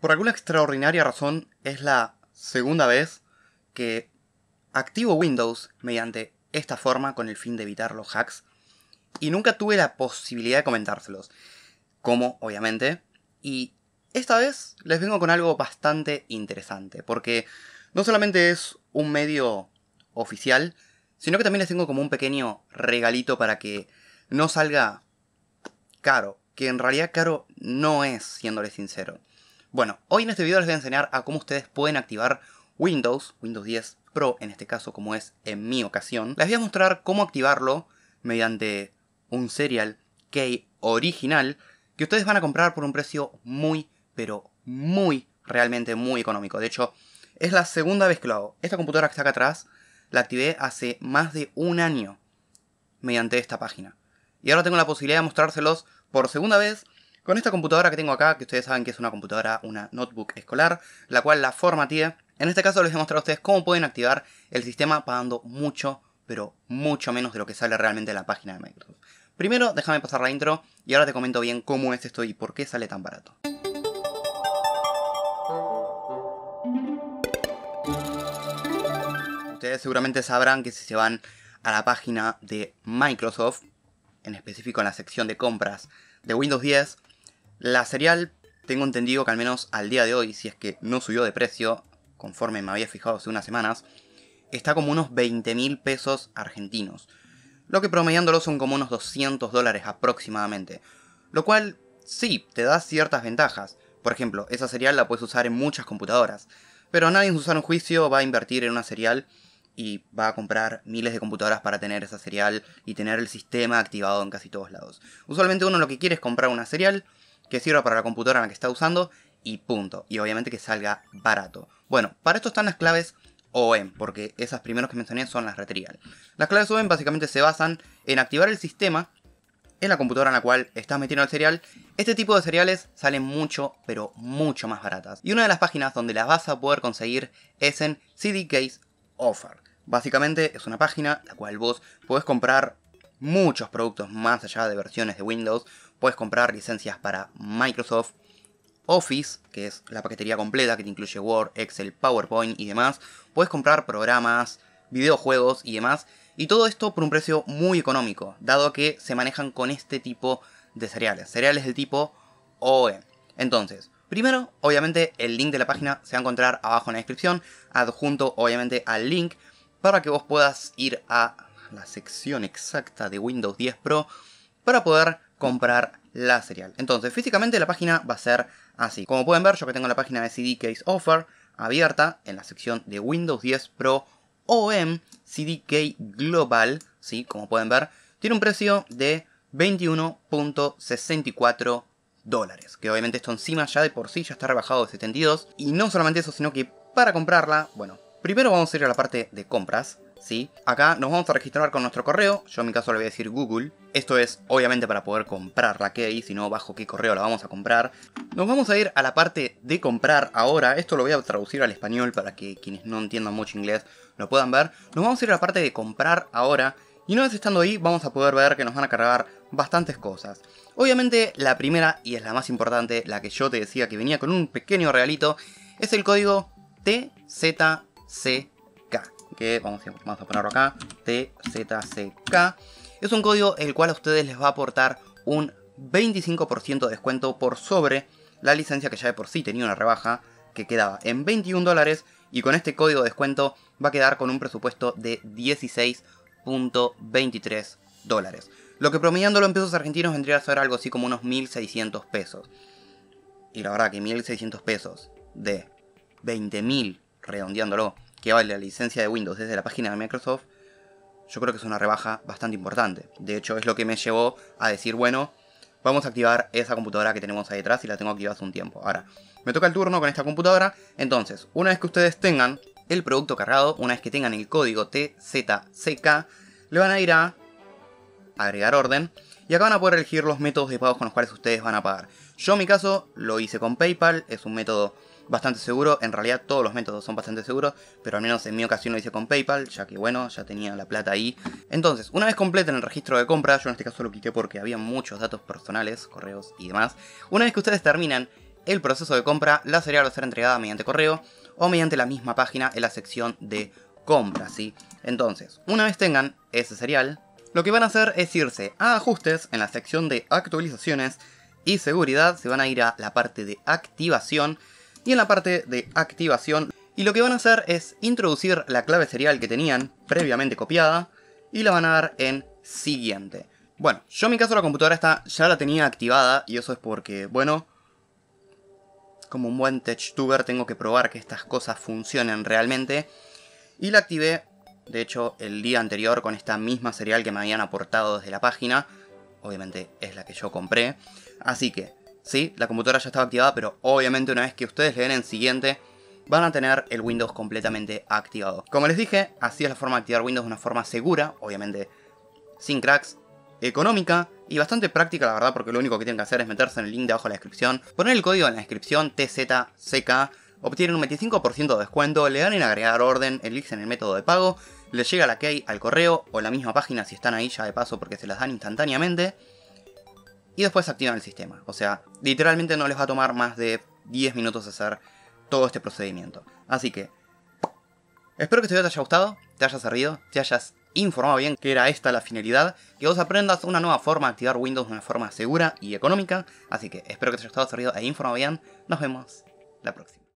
Por alguna extraordinaria razón, es la segunda vez que activo Windows mediante esta forma con el fin de evitar los hacks y nunca tuve la posibilidad de comentárselos. Como, obviamente. Y esta vez les vengo con algo bastante interesante, porque no solamente es un medio oficial, sino que también les tengo como un pequeño regalito para que no salga caro, que en realidad caro no es, siéndole sincero. Bueno, hoy en este video les voy a enseñar a cómo ustedes pueden activar Windows, Windows 10 Pro en este caso como es en mi ocasión. Les voy a mostrar cómo activarlo mediante un serial key original que ustedes van a comprar por un precio muy, pero muy, realmente muy económico. De hecho, es la segunda vez que lo hago. Esta computadora que está acá atrás la activé hace más de un año mediante esta página. Y ahora tengo la posibilidad de mostrárselos por segunda vez con esta computadora que tengo acá, que ustedes saben que es una computadora, una notebook escolar, la cual la formateé. En este caso les voy a mostrar a ustedes cómo pueden activar el sistema pagando mucho, pero mucho menos de lo que sale realmente en la página de Microsoft. Primero, déjame pasar la intro y ahora te comento bien cómo es esto y por qué sale tan barato. Ustedes seguramente sabrán que si se van a la página de Microsoft, en específico en la sección de compras de Windows 10, la serial, tengo entendido que al menos al día de hoy, si es que no subió de precio, conforme me había fijado hace unas semanas, está como unos 20 mil pesos argentinos. Lo que promediándolo son como unos 200 dólares aproximadamente. Lo cual, sí, te da ciertas ventajas. Por ejemplo, esa serial la puedes usar en muchas computadoras. Pero nadie en su sano juicio va a invertir en una serial y va a comprar miles de computadoras para tener esa serial y tener el sistema activado en casi todos lados. Usualmente uno lo que quiere es comprar una serial que sirva para la computadora en la que está usando y punto. Y obviamente que salga barato. Bueno, para esto están las claves OEM, porque esas primeras que mencioné son las retrial. Las claves OEM básicamente se basan en activar el sistema en la computadora en la cual estás metiendo el cereal. Este tipo de cereales salen mucho, pero mucho más baratas. Y una de las páginas donde las vas a poder conseguir es en CD Case Offer. Básicamente es una página la cual vos podés comprar muchos productos más allá de versiones de Windows Puedes comprar licencias para Microsoft Office, que es la paquetería completa que te incluye Word, Excel, PowerPoint y demás. Puedes comprar programas, videojuegos y demás. Y todo esto por un precio muy económico, dado que se manejan con este tipo de cereales. Cereales del tipo OE. Entonces, primero, obviamente, el link de la página se va a encontrar abajo en la descripción, adjunto obviamente al link, para que vos puedas ir a la sección exacta de Windows 10 Pro para poder comprar la serial. Entonces, físicamente la página va a ser así. Como pueden ver, yo que tengo la página de CD Offer abierta en la sección de Windows 10 Pro OEM CDK Global, ¿sí? como pueden ver, tiene un precio de 21.64 dólares, que obviamente esto encima ya de por sí ya está rebajado de 72, y no solamente eso, sino que para comprarla, bueno, primero vamos a ir a la parte de compras, ¿sí? Acá nos vamos a registrar con nuestro correo, yo en mi caso le voy a decir Google, esto es obviamente para poder comprar la key, si no bajo qué correo la vamos a comprar. Nos vamos a ir a la parte de comprar ahora, esto lo voy a traducir al español para que quienes no entiendan mucho inglés lo puedan ver. Nos vamos a ir a la parte de comprar ahora y una vez estando ahí vamos a poder ver que nos van a cargar bastantes cosas. Obviamente la primera y es la más importante, la que yo te decía que venía con un pequeño regalito, es el código TZCK, que vamos vamos a ponerlo acá, TZCK. Es un código el cual a ustedes les va a aportar un 25% de descuento por sobre la licencia que ya de por sí tenía una rebaja que quedaba en 21 dólares y con este código de descuento va a quedar con un presupuesto de 16.23 dólares. Lo que promediándolo en pesos argentinos vendría a ser algo así como unos 1.600 pesos. Y la verdad que 1.600 pesos de 20.000, redondeándolo, que vale la licencia de Windows desde la página de Microsoft, yo creo que es una rebaja bastante importante. De hecho, es lo que me llevó a decir, bueno, vamos a activar esa computadora que tenemos ahí detrás y la tengo activada hace un tiempo. Ahora, me toca el turno con esta computadora, entonces, una vez que ustedes tengan el producto cargado, una vez que tengan el código TZCK, le van a ir a agregar orden y acá van a poder elegir los métodos de pago con los cuales ustedes van a pagar. Yo en mi caso lo hice con PayPal, es un método bastante seguro. En realidad todos los métodos son bastante seguros, pero al menos en mi ocasión lo hice con PayPal, ya que bueno, ya tenía la plata ahí. Entonces, una vez completen el registro de compra, yo en este caso lo quité porque había muchos datos personales, correos y demás. Una vez que ustedes terminan el proceso de compra, la cereal va a ser entregada mediante correo o mediante la misma página en la sección de compras, ¿sí? Entonces, una vez tengan ese cereal, lo que van a hacer es irse a ajustes en la sección de actualizaciones y seguridad, se van a ir a la parte de activación y en la parte de activación. Y lo que van a hacer es introducir la clave serial que tenían previamente copiada y la van a dar en siguiente. Bueno, yo en mi caso la computadora esta ya la tenía activada y eso es porque, bueno, como un buen TechTuber tengo que probar que estas cosas funcionen realmente. Y la activé, de hecho, el día anterior con esta misma serial que me habían aportado desde la página. Obviamente es la que yo compré. Así que Sí, la computadora ya estaba activada, pero obviamente una vez que ustedes le den en siguiente, van a tener el Windows completamente activado. Como les dije, así es la forma de activar Windows de una forma segura, obviamente sin cracks, económica y bastante práctica, la verdad, porque lo único que tienen que hacer es meterse en el link de abajo de la descripción, poner el código en la descripción TZCK, obtienen un 25% de descuento, le dan en agregar orden, eligen el método de pago, les llega la key al correo o la misma página si están ahí ya de paso porque se las dan instantáneamente y después activan el sistema. O sea, literalmente no les va a tomar más de 10 minutos hacer todo este procedimiento. Así que, espero que este video te haya gustado, te haya servido, te hayas informado bien que era esta la finalidad, que vos aprendas una nueva forma de activar Windows de una forma segura y económica. Así que espero que te haya estado servido e informado bien. Nos vemos la próxima.